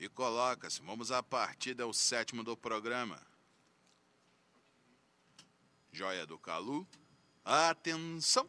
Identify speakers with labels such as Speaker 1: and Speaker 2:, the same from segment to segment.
Speaker 1: e coloca-se. Vamos à partida, é o sétimo do programa. Joia do Calu. Atenção!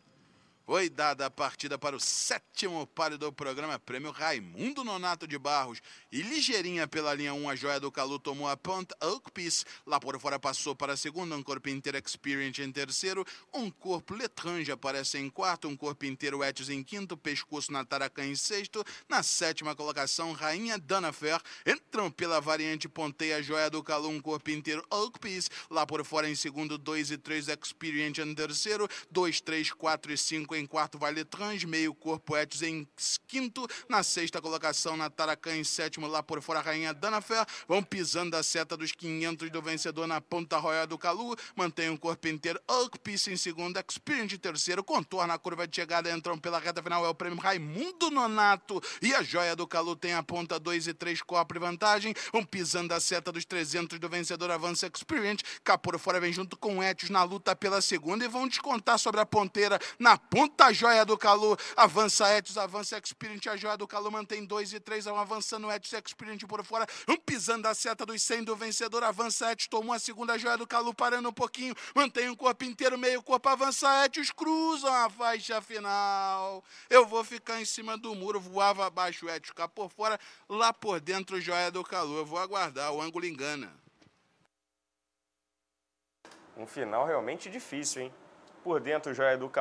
Speaker 1: Foi dada a partida para o sétimo páreo do programa Prêmio Raimundo Nonato de Barros. E ligeirinha pela linha 1, a joia do Calu tomou a Pont Oak Piece. Lá por fora passou para a segunda, um corpo inteiro Experience em terceiro, um corpo Letrange aparece em quarto, um corpo inteiro Etis em quinto, pescoço na Taracan em sexto. Na sétima colocação, Rainha Danafer. Entram pela variante Ponteia, a joia do Calu, um corpo inteiro Oak Piece. Lá por fora em segundo, 2 e 3 Experience em terceiro, 2, 3, 4 e 5 em em quarto Vale Trans, meio corpo Etes em quinto, na sexta colocação na Taracan em sétimo, lá por fora Rainha Danafé, vão pisando a seta dos 500 do vencedor na ponta royal do Calu, mantém o corpo inteiro, Piece em segundo, Experience em terceiro, contorna a curva de chegada, entram pela reta final, é o prêmio Raimundo Nonato e a joia do Calu tem a ponta 2 e 3 e vantagem, vão pisando a seta dos 300 do vencedor avança Experience, por fora vem junto com Etios na luta pela segunda e vão descontar sobre a ponteira na ponta Puta joia do Calu, avança Etios, avança Experience, a joia do Calu mantém 2 e 3, é um avançando Etios, Experience por fora, um pisando a seta dos 100 do vencedor, avança Etios, tomou a segunda joia do Calu, parando um pouquinho, mantém o corpo inteiro, meio corpo, avança Etios, cruzam a faixa final. Eu vou ficar em cima do muro, voava abaixo Etios, cá por fora, lá por dentro joia do Calu, eu vou aguardar, o ângulo engana. Um final realmente difícil, hein? Por dentro, Joia do calor.